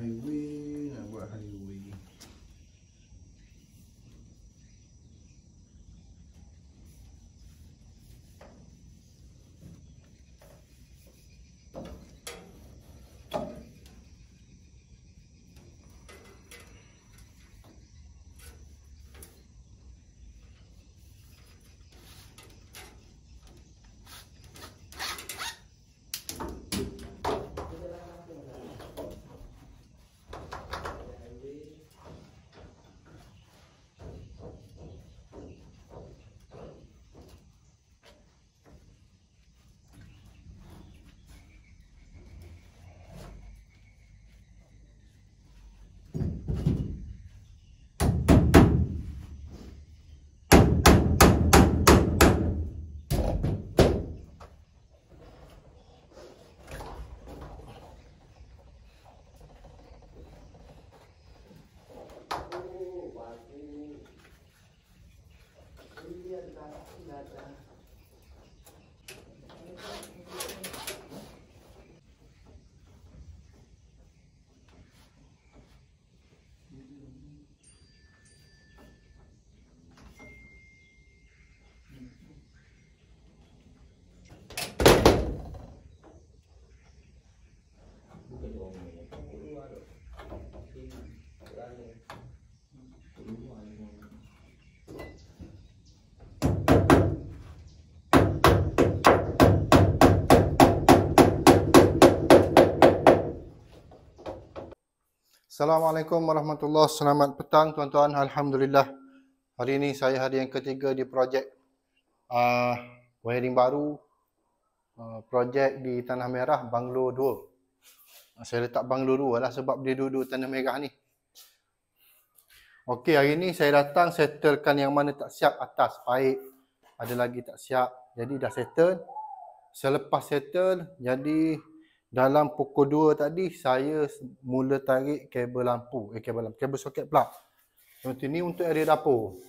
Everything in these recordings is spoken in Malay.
will. Assalamualaikum warahmatullahi Selamat petang tuan-tuan. Alhamdulillah. Hari ini saya hari yang ketiga di projek uh, wiring baru. Uh, projek di Tanah Merah, Banglo 2. Uh, saya letak Banglo 2 lah sebab dia duduk Tanah Merah ni. Okey, hari ini saya datang settlekan yang mana tak siap atas. Baik, ada lagi tak siap. Jadi dah settle. Selepas settle, jadi dalam pukul 2 tadi saya mula tarik kabel lampu eh kabel lampu kabel soket plug nanti ni untuk area dapur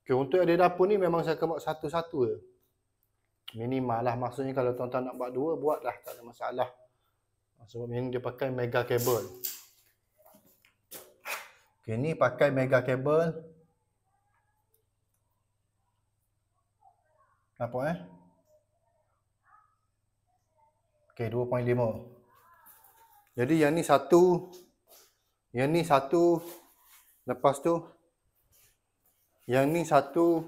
okey untuk area dapur ni memang saya akan buat satu-satu je minimal lah maksudnya kalau tuan-tuan nak buat dua buatlah tak ada masalah sebab ini dia pakai mega kabel okey ni pakai mega kabel Apa? eh? Okey, 2.5. Jadi yang ni satu yang ni satu lepas tu yang ni satu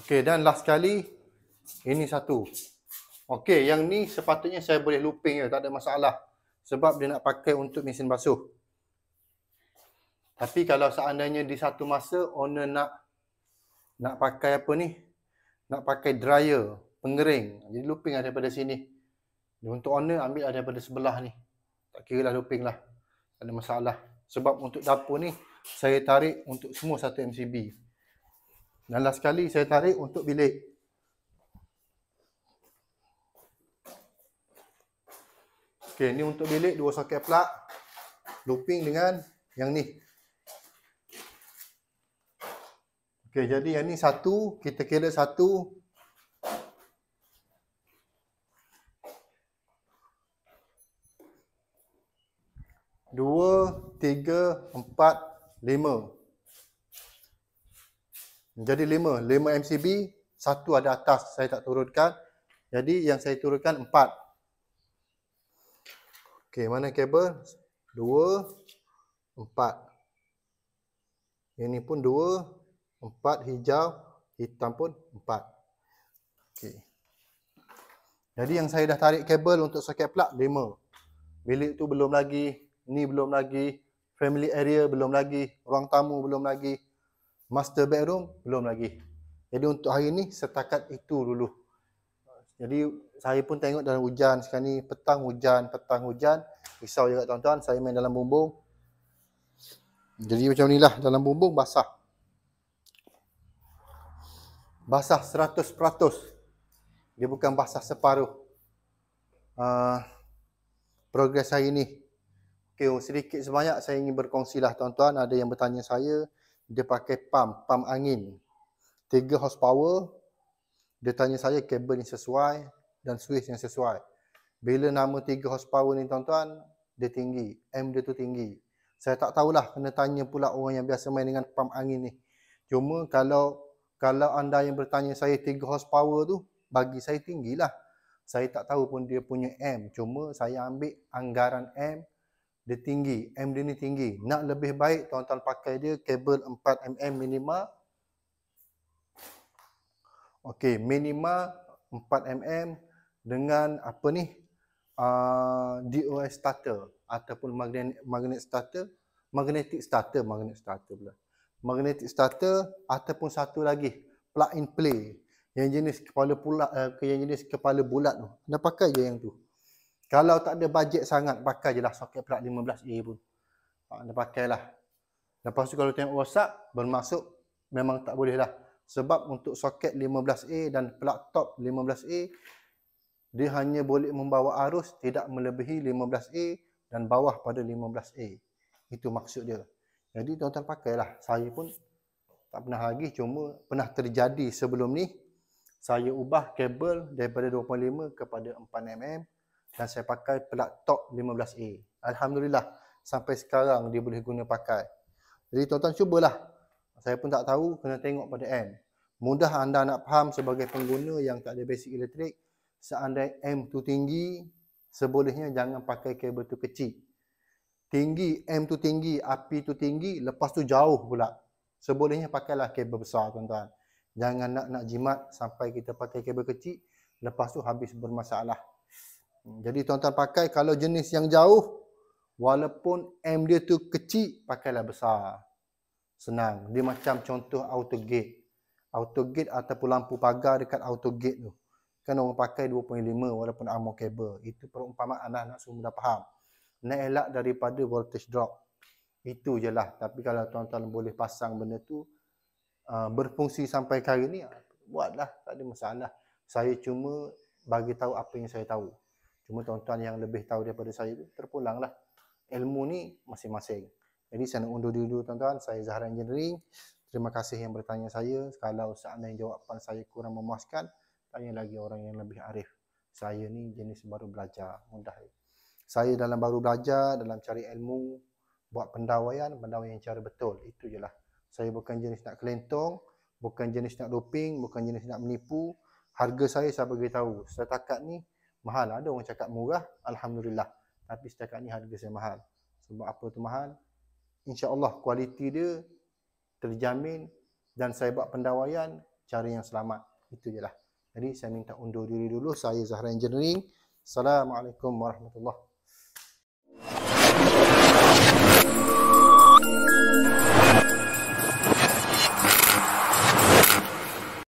Okey, dan last kali ini satu. Okey, yang ni sepatutnya saya boleh looping je, tak ada masalah. Sebab dia nak pakai untuk mesin basuh. Tapi kalau seandainya di satu masa owner nak nak pakai apa ni? Nak pakai dryer pengering. Jadi looping ada pada sini. Untuk owner ambil ada pada sebelah ni. Tak kira lah looping lah. Ada masalah. Sebab untuk dapur ni saya tarik untuk semua satu MCB. Dan last sekali saya tarik untuk bilik. Okey, ni untuk bilik dua soket plug looping dengan yang ni. Okey, jadi yang ni satu, kita kira satu, dua, tiga, empat, lima. Jadi lima. Lima MCB, satu ada atas. Saya tak turunkan. Jadi yang saya turunkan empat. Okey, mana kabel? Dua, empat. Ini pun dua, empat hijau, hitam pun empat. Okey. Jadi yang saya dah tarik kabel untuk soket plug, lima. Bilik tu belum lagi ni belum lagi family area belum lagi ruang tamu belum lagi master bedroom belum lagi jadi untuk hari ni setakat itu dulu jadi saya pun tengok dalam hujan sekarang ni petang hujan petang hujan risau juga tuan-tuan saya main dalam bumbung jadi macam ni lah dalam bumbung basah basah 100% dia bukan basah separuh uh, progres hari ni Okey, oh, sedikit sebanyak saya ingin berkongsilah tuan-tuan. Ada yang bertanya saya, dia pakai pump, pump angin. 3 horsepower. Dia tanya saya kabel yang sesuai dan switch yang sesuai. Bila nama 3 horsepower ni tuan-tuan, dia tinggi. M dia tu tinggi. Saya tak tahulah kena tanya pula orang yang biasa main dengan pump angin ni. Cuma kalau kalau anda yang bertanya saya 3 horsepower tu, bagi saya tinggilah. Saya tak tahu pun dia punya M. Cuma saya ambil anggaran M dia tinggi, M dia ni tinggi. Nak lebih baik tuan-tuan pakai dia kabel 4mm minima. Okey, minima 4mm dengan apa ni? Uh, ah, DOS starter ataupun magnet magnet starter, magnetic starter, magnet starter pula. Magnetic starter ataupun satu lagi plug in play yang jenis kepala pula uh, yang jenis kepala bulat tu. Anda pakai je yang tu. Kalau tak ada bajet sangat, pakai je lah soket plug 15A pun. Ha, dia pakai lah. Lepas tu kalau tengok rosak, bermaksud memang tak boleh lah. Sebab untuk soket 15A dan plug top 15A, dia hanya boleh membawa arus tidak melebihi 15A dan bawah pada 15A. Itu maksud dia. Jadi tuan-tuan lah. Saya pun tak pernah lagi cuma pernah terjadi sebelum ni saya ubah kabel daripada 2.5 kepada 4 mm dan saya pakai plug top 15A. Alhamdulillah sampai sekarang dia boleh guna pakai. Jadi tuan-tuan cubalah. Saya pun tak tahu kena tengok pada end. Mudah anda nak faham sebagai pengguna yang tak ada basic elektrik. Seandainya M tu tinggi, sebolehnya jangan pakai kabel tu kecil. Tinggi, M tu tinggi, api tu tinggi, lepas tu jauh pula. Sebolehnya pakailah kabel besar tuan-tuan. Jangan nak nak jimat sampai kita pakai kabel kecil, lepas tu habis bermasalah. Jadi tuan-tuan pakai kalau jenis yang jauh walaupun M dia tu kecil pakailah besar. Senang. Dia macam contoh auto gate. Auto gate ataupun lampu pagar dekat auto gate tu. Kan orang pakai 2.5 walaupun armor cable. Itu perumpamaan anak lah semua dah faham. Nak elak daripada voltage drop. Itu je lah. Tapi kalau tuan-tuan boleh pasang benda tu uh, berfungsi sampai hari ni buatlah. Tak ada masalah. Saya cuma bagi tahu apa yang saya tahu. Cuma tuan-tuan yang lebih tahu daripada saya tu terpulanglah. Ilmu ni masing-masing. Jadi saya nak undur diri dulu tuan-tuan. Saya Zahra Engineering. Terima kasih yang bertanya saya. Kalau seandainya jawapan saya kurang memuaskan, tanya lagi orang yang lebih arif. Saya ni jenis baru belajar. Mudah. Saya dalam baru belajar, dalam cari ilmu, buat pendawaian, pendawaian yang cara betul. Itu je lah. Saya bukan jenis nak kelentong, bukan jenis nak doping, bukan jenis nak menipu. Harga saya, saya beritahu. Setakat ni, mahal. Ada orang cakap murah, Alhamdulillah. Tapi setakat ni harga saya mahal. Sebab apa tu mahal? InsyaAllah kualiti dia terjamin dan saya buat pendawaian cara yang selamat. Itu je lah. Jadi saya minta undur diri dulu. Saya Zahra Engineering. Assalamualaikum warahmatullahi